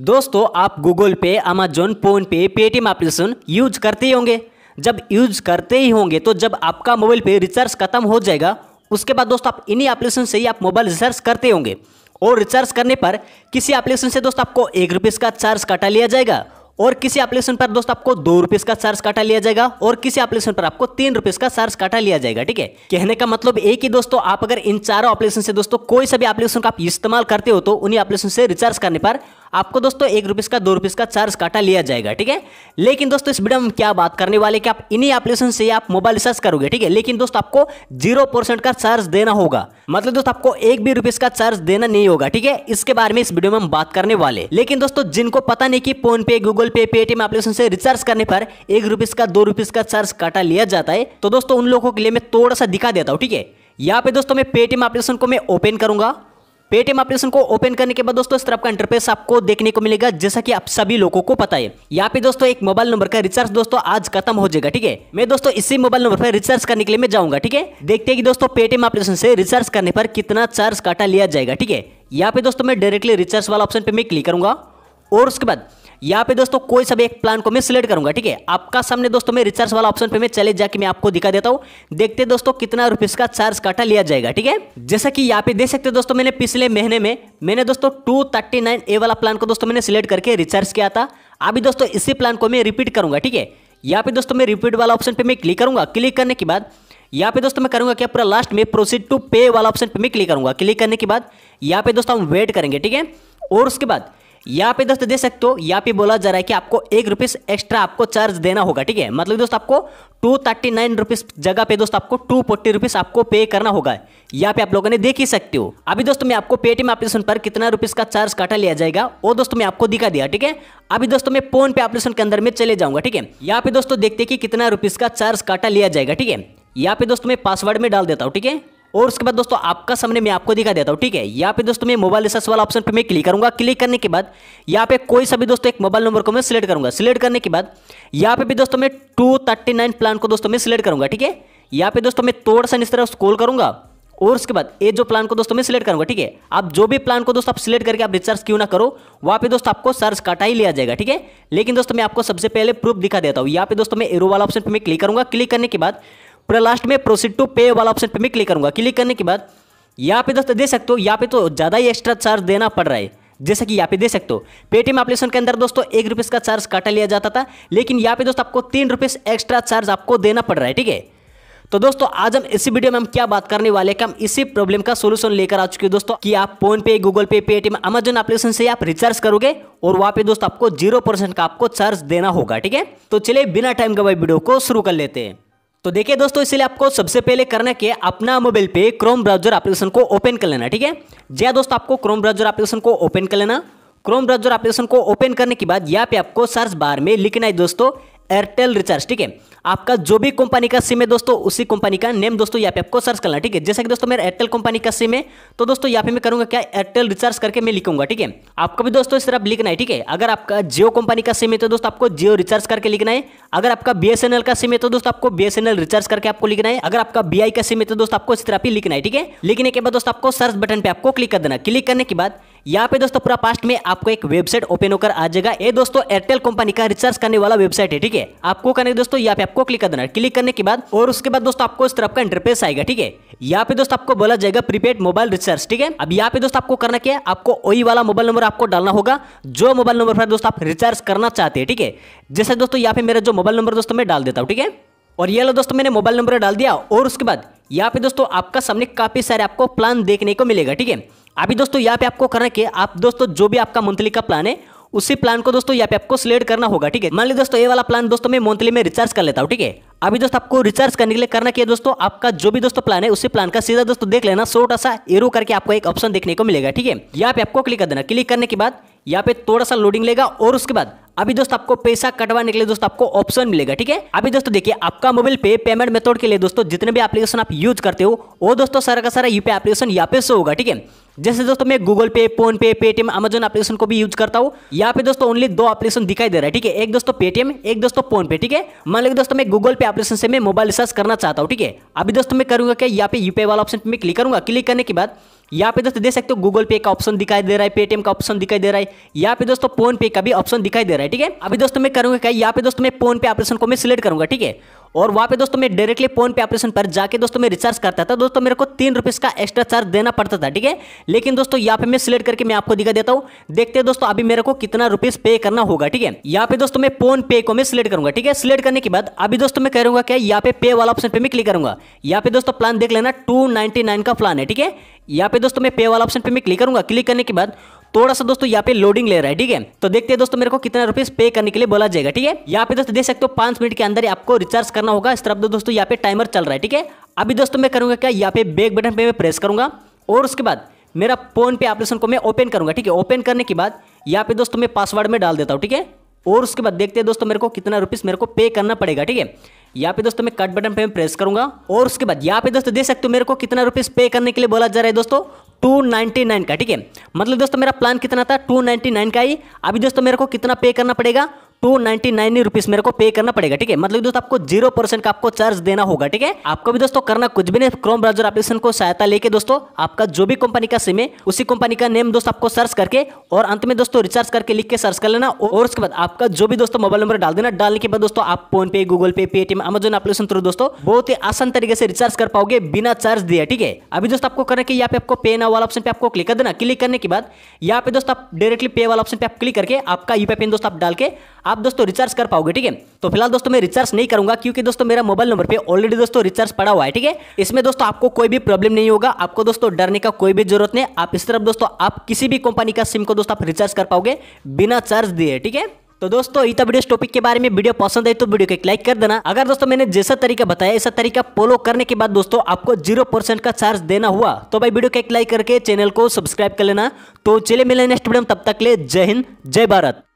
दोस्तों आप Google Pay Amazon PhonePe Paytm application use करते ही होंगे जब यूज करते ही होंगे तो जब आपका मोबाइल पे रिचार्ज खत्म हो जाएगा उसके बाद दोस्तों आप इन्हीं एप्लीकेशन से ही आप मोबाइल रिचार्ज करते होंगे और रिचार्ज करने पर किसी एप्लीकेशन से दोस्तों आपको एक रुपीज़ का चार्ज काटा लिया जाएगा और किसी एप्लीकेशन पर दोस्तों आपको दो रुपीज़ का चार्ज काटा लिया जाएगा और किसी एप्लीकेशन पर आपको तीन रुपीज़ का चार्ज काटा लिया जाएगा ठीक है कहने का मतलब एक ही दोस्तों आप अगर इन चारों एप्लीकेशन से दोस्तों कोई सभी एप्लीकेशन का आप इस्तेमाल करते हो तो उन्हीं एप्लीकेशन से रिचार्ज करने पर आपको दोस्तों एक रुपीस का दो रुपीस का चार्ज काटा लिया जाएगा ठीक है लेकिन दोस्तों इस वीडियो में क्या बात करने वाले कि आप इन्हीं एप्लीकेशन से आप मोबाइल रिचार्ज करोगे ठीक है लेकिन दोस्तों आपको जीरो परसेंट का चार्ज देना होगा मतलब दोस्तों आपको एक भी रुपीस का चार्ज देना नहीं होगा ठीक है इसके बारे में इस वीडियो में हम बात करने वाले लेकिन दोस्तों जिनको पता नहीं की फोन पे गूगल पे पेटीएम एप्लीकेशन से रिचार्ज करने पर एक रुपीज़ का दो रुपीज़ का चार्ज काटा लिया जाता है तो दोस्तों उन लोगों के लिए मैं थोड़ा सा दिखा देता हूँ ठीक है यहाँ पे दोस्तों मैं पेटीएम एप्लीकेशन को मैं ओपन करूंगा पेटीएम एप्लीकेशन को ओपन करने के बाद दोस्तों इस तरह का इंटरफेस आपको देखने को मिलेगा जैसा कि आप सभी लोगों को पता है यहाँ पे दोस्तों एक मोबाइल नंबर का रिचार्ज दोस्तों आज खत्म हो जाएगा ठीक है मैं दोस्तों इसी मोबाइल नंबर पर रिचार्ज करने के लिए मैं जाऊंगा ठीक है देखते हैं कि दोस्तों पेटीएम एप्लीकेशन से रिचार्ज करने पर कितना चार्ज काटा लिया जाएगा ठीक है यहाँ पे दोस्तों मैं डायरेक्टली रिचार्ज वाला ऑप्शन पे मैं क्लिक करूंगा और उसके बाद यहाँ पे दोस्तों कोई सब एक प्लान को मैं सिलेक्ट करूंगा ठीक है आपका सामने दोस्तों मैं रिचार्ज वाला ऑप्शन पे मैं चले जाके मैं आपको दिखा देता हूँ देखते दोस्तों कितना रुपीज का चार्ज काटा लिया जाएगा ठीक है जैसा कि यहाँ पे देख सकते हो दोस्तों मैंने पिछले महीने में मैंने दोस्तों टू थर्टी नाइन ए वाला प्लान को दोस्तों मैंने सिलेक्ट करके रिचार्ज किया था अभी दोस्तों इसी प्लान को मैं रिपीट करूंगा ठीक है यहाँ पे दोस्तों मैं रिपीट वाला ऑप्शन पे मैं क्लिक करूंगा क्लिक करने के बाद यहाँ पे दोस्तों मैं करूंगा क्या पूरा लास्ट में प्रोसीड टू पे वाला ऑप्शन पे मैं क्लिक करूंगा क्लिक करने के बाद यहाँ पे दोस्तों हम वेट करेंगे ठीक है और उसके बाद यहाँ पे दोस्तों दे सकते हो यहाँ पे बोला जा रहा है कि आपको एक रुपीस एक्स्ट्रा आपको चार्ज देना होगा ठीक है मतलब दोस्तों आपको टू थर्टी नाइन रुपीज जगह पे दोस्तों आपको टू फोर्टी रुपीज आपको पे करना होगा यहाँ पे आप लोगों ने देख ही सकते हो अभी दोस्तों मैं आपको पेटीएम एप्लीकेशन पर कितना रुपीज का चार्ज काटा लिया जाएगा वो दोस्तों मैं आपको दिखा दिया ठीक है अभी दोस्तों मैं फोन पे एप्लीकेशन के अंदर में चले जाऊंगा ठीक है यहाँ पे दोस्तों देखते कि कितना रुपीज का चार्ज काटा लिया जाएगा ठीक है यहाँ पे दोस्तों मैं पासवर्ड में डाल देता हूँ ठीक है और उसके बाद दोस्तों आपका सामने मैं आपको दिखा देता हूँ ठीक है यहाँ पे दोस्तों मैं मोबाइल रिसर्च वाला ऑप्शन पे मैं क्लिक करूंगा क्लिक करने के बाद यहाँ पे कोई सभी दोस्तों एक मोबाइल नंबर को मैं सिलेक्ट करूंगा सिलेक्ट करने के बाद यहाँ पे भी दोस्तों मैं टू थर्टी नाइन प्लान को दोस्तों मैं सिलेक्ट करूंगा ठीक है यहाँ पे दोस्तों मैं थोड़ा सा इस तरह स्कोल करूंगा और उसके बाद ये जो प्लान को दोस्तों मैं सिलेक्ट करूंगा ठीक है आप जो भी प्लान को दोस्तों आप सिलेक्ट करके आप रिचार्ज क्यों ना करो वहाँ पे दोस्तों आपको सर्च काटा ही लिया जाएगा ठीक है लेकिन दोस्तों मैं आपको सबसे पहले प्रूफ दिखा देता हूँ यहाँ पे दोस्तों मैं एरो वाला ऑप्शन पर मैं क्लिक करूंगा क्लिक करने के बाद पूरा लास्ट में प्रोसीड टू पे वाला ऑप्शन पे मैं क्लिक करूंगा क्लिक करने के बाद यहाँ पे दोस्तों दे सकते हो यहाँ पे तो ज़्यादा ही एक्स्ट्रा चार्ज देना पड़ रहा है जैसा कि यहाँ पे दे सकते हो पेटीएम एप्लीकेशन के अंदर दोस्तों एक रुपीज़ का चार्ज काटा लिया जाता था लेकिन यहाँ पे दोस्तों आपको तीन रुपीस एक्स्ट्रा चार्ज आपको देना पड़ रहा है ठीक है तो दोस्तों आज हम इसी वीडियो में हम क्या बात करने वाले हैं हम इसी प्रॉब्लम का सोल्यूशन लेकर आ चुके हैं दोस्तों कि आप फोन पे गूगल पे पेटीएम अमेजन एप्लीकेशन से आप रिचार्ज करोगे और वहाँ पे दोस्तों आपको जीरो परसेंट का आपको चार्ज देना होगा ठीक है तो चलिए बिना टाइम के वीडियो को शुरू कर लेते हैं तो देखिए दोस्तों इसलिए आपको सबसे पहले करना कि अपना मोबाइल पे क्रोम ब्राउजर एप्लीकेशन को ओपन कर लेना ठीक है जय दोस्तों आपको क्रोम ब्राउजर एप्लीकेशन को ओपन कर लेना क्रोम ब्राउजर एप्लीकेशन को ओपन करने के बाद यहाँ पे आपको सर्च बार में लिखना है दोस्तों एयरटेल रिचार्ज ठीक है आपका जो भी कंपनी का सिम है दोस्तों उसी कंपनी का नेम दोस्तों यहाँ पे आपको सर्च करना ठीक है जैसे कि दोस्तों मेरा एयरटेल कंपनी का सिम है तो दोस्तों यहाँ पे मैं करूँगा क्या एयरटेल रिचार्ज करके मैं लिखूंगा ठीक है आपको भी दोस्तों इस तरफ लिखना है ठीक है अगर आपका जियो कंपनी का सिम है तो दोस्तों आपको जियो रिचार्ज करके लिखना है अगर आपका बी का सिम है तो दोस्तों आपको बी रिचार्ज करके आपको लिखना है अगर आपका बी का सिम है तो दोस्तों आपको इस तरफ भी लिखना है ठीक है लिखने के बाद दोस्तों आपको सर्च बटन पर आपको क्लिक कर देना क्लिक करने के बाद यहाँ पे दोस्तों पूरा पास्ट में आपको एक वेबसाइट ओपन होकर आ जाएगा ये दोस्तों एयरटेल कंपनी का रिचार्ज करने वाला वेबसाइट है ठीक है आपको करने दोस्तों यहाँ पे आपको क्लिक कर देना क्लिक करने के बाद और उसके बाद दोस्तों आपको इस तरफ का इंटरफेस आएगा ठीक है यहाँ पे दोस्तों आपको बोला जाएगा प्रीपेड मोबाइल रिचार्ज ठीक है अब यहाँ पे दोस्तों आपको करना क्या है आपको वही वाला मोबाइल नंबर आपको डालना होगा जो मोबाइल नंबर पर दोस्तों आप रिचार्ज करना चाहते हैं ठीक है जैसे दोस्तों यहाँ पे मेरा जो मोबाइल नंबर दोस्तों मैं डाल देता हूँ ठीक है और ये लो दोस्तों मैंने मोबाइल नंबर डाल दिया और उसके बाद यहाँ पे दोस्तों आपका सामने काफ़ी सारे आपको प्लान देखने को मिलेगा ठीक है अभी दोस्तों यहाँ पे आपको करना कि आप दोस्तों जो भी आपका मंथली का प्लान है उसी प्लान को दोस्तों यहाँ पे आपको सिलेक्ट करना होगा ठीक है मान ली दोस्तों ये वाला प्लान दोस्तों मैं मंथली में रिचार्ज कर लेता हूँ ठीक है अभी दोस्तों आपको रिचार्ज करने के लिए करना क्या दोस्तों आपका जो भी दोस्तों प्लान है उसी प्लान का सीधा दोस्तों देख लेना छोटा सा एरो करके आपको एक ऑप्शन देखने को मिलेगा ठीक है यहाँ पे आपको क्लिक कर देना क्लिक करने के बाद यहाँ पे थोड़ा सा लोडिंग लेगा और उसके बाद अभी दोस्त आपको पैसा कटवाने के लिए दोस्त आपको ऑप्शन मिलेगा ठीक है अभी दोस्तों देखिए आपका मोबाइल पे पेमेंट मेथड के लिए दोस्तों जितने भी एप्लीकेशन आप यूज करते हो वो दोस्तों सारा का सारा यूपीआई एप्लीकेशन यहाँ पे शो होगा ठीक है जैसे दोस्तों मैं गूगल पे phone PhonePe Paytm Amazon application को भी यूज करता हूँ यहाँ पे दोस्तों ओनली दो एप्लीकेशन दिखाई दे रहा है ठीक है एक दोस्तों पेटीएम एक दोस्तों फोन पे ठीक है मान लीजिए दोस्तों मैं गूगल पे एप्लीकेशन से मैं मोबाइल रिचार्ज करना चाहता हूँ ठीक है अभी दोस्तों मैं करूंगा क्या यहाँ पे यूपीआई वाला ऑप्शन में मैं क्लिक करूंगा क्लिक करने के बाद यहाँ पे दोस्तों देख सकते हो गूगल पे का ऑप्शन दिखाई दे रहा है पेटीएम का ऑप्शन दिखाई दे रहा है यहाँ पे दोस्तों फोन पे का भी ऑप्शन दिखाई दे रहा है ठीक है अभी दोस्तों मैं करूँगा क्या यहाँ पे दोस्तों मैं फोन पे ऑपरेशन को मैं सिलेक्ट करूंगा ठीक है और वहाँ पे दोस्तों मैं डायरेक्टली फोन पे ऑपरेशन पर जाके दोस्तों मैं रिचार्ज करता था दोस्तों मेरे को तीन रुपीज़ का एक्स्ट्रा चार्ज देना पड़ता था ठीक है लेकिन दोस्तों यहाँ पे मैं सिलेक्ट करके मैं आपको दिखा देता हूँ देखते हैं दोस्तों अभी मेरे को कितना रुपीज़ पे करना होगा ठीक है यहाँ पे दोस्तों मैं फोन पे को मैं सिलेक्ट करूंगा ठीक है सिलेक्ट करने के बाद अभी दोस्तों मैं करूंगा क्या यहाँ पे पे वाला ऑप्शन पे मैं क्लिक करूंगा यहाँ पे दोस्तों प्लान देख लेना टू का प्लान है ठीक है यहाँ पे दोस्तों मैं पे वाला ऑप्शन पे मैं क्लिक करूंगा क्लिक करने के बाद थोड़ा सा दोस्तों यहाँ पे लोडिंग ले रहा है ठीक है तो देखते हैं दोस्तों मेरे को कितना रुपीज पे करने के लिए बोला जाएगा ठीक है यहाँ पे दोस्तों देख सकते हो पांच मिनट के अंदर आपको रिचार्ज करना होगा इस तरफ तो दोस्तों यहाँ पे टाइमर चल रहा है ठीक है अभी दोस्तों मैं करूंगा क्या यहाँ पे बैक बटन पे मैं प्रेस करूंगा और उसके बाद मेरा फोन पे ऑपरेशन को मैं ओपन करूंगा ठीक है ओपन करने के बाद यहाँ पे दोस्तों मैं पासवर्ड में डाल देता हूँ ठीक है और उसके बाद देखते हैं दोस्तों मेरे को कितना रुपीस मेरे को पे करना पड़ेगा ठीक है यहाँ पे दोस्तों मैं कट बटन पे प्रेस करूंगा और उसके बाद यहाँ पे दोस्तों देख सकते हो मेरे को कितना रुपीस पे करने के लिए बोला जा रहा है दोस्तों 299 का ठीक है मतलब दोस्तों मेरा प्लान कितना था 299 का ही अभी दोस्तों मेरे को कितना पे करना पड़ेगा टू नाइन्टी नाइन रुपीज मेरे को पे करना पड़ेगा ठीक है मतलब दोस्तों आपको जीरो परसेंट का आपको चार्ज देना होगा ठीक है आपको भी दोस्तों करना कुछ भी नहीं क्रोम ब्राउजर एप्लीकेशन को सहायता लेके दोस्तों आपका जो भी कंपनी का सिम है उसी कंपनी का नेम दोस्तों आपको सर्च करके और अंत में दोस्तों रिचार्ज करके लिख के सर्च कर लेना और उसके बाद आपका जो भी दोस्तों मोबाइल नंबर डाल देना डालने के बाद दोस्तों आप फोन पे गूगल पे पेटीएम अमेजोन एप्लीकेशन थ्रू दोस्तों बहुत ही आसान तरीके से रिचार्ज कर पाओगे बिना चार्ज दिया ठीक है अभी दोस्तों आपको करना कि यहाँ पे आपको पे ना वाला ऑप्शन पे आपको क्लिक कर देना क्लिक करने के बाद यहाँ पे दोस्तों आप डायरेक्टली पे वाला ऑप्शन पे आप क्लिक करके आपका यूपी पिन दोस्तों आप डाल के आप दोस्तों रिचार्ज कर पाओगे ठीक है तो फिलहाल दोस्तों मैं रिचार्ज नहीं करूंगा क्योंकि दोस्तों मेरा मोबाइल नंबर पे ऑलरेडी दोस्तों रिचार्ज पड़ा हुआ है ठीक है इसमें दोस्तों आपको कोई भी प्रॉब्लम नहीं होगा आपको दोस्तों डरने का कोई भी जरूरत नहीं आप इस तरफ दोस्तों आप किसी भी कंपनी का सिम को दोस्तों आप रिचार्ज कर पाओगे बिना चार्ज दिए ठीक है तो दोस्तों इतना वीडियो टॉपिक के बारे में वीडियो पसंद है तो वीडियो को एक लाइक कर देना अगर दोस्तों मैंने जैसा तरीका बताया ऐसा तरीका फॉलो करने के बाद दोस्तों आपको जीरो परसेंट का चार्ज देना हुआ तो भाई वीडियो को एक लाइक करके चैनल को सब्सक्राइब कर लेना तो चले मिले नेक्स्ट वीडियो तब तक ले जय हिंद जय भारत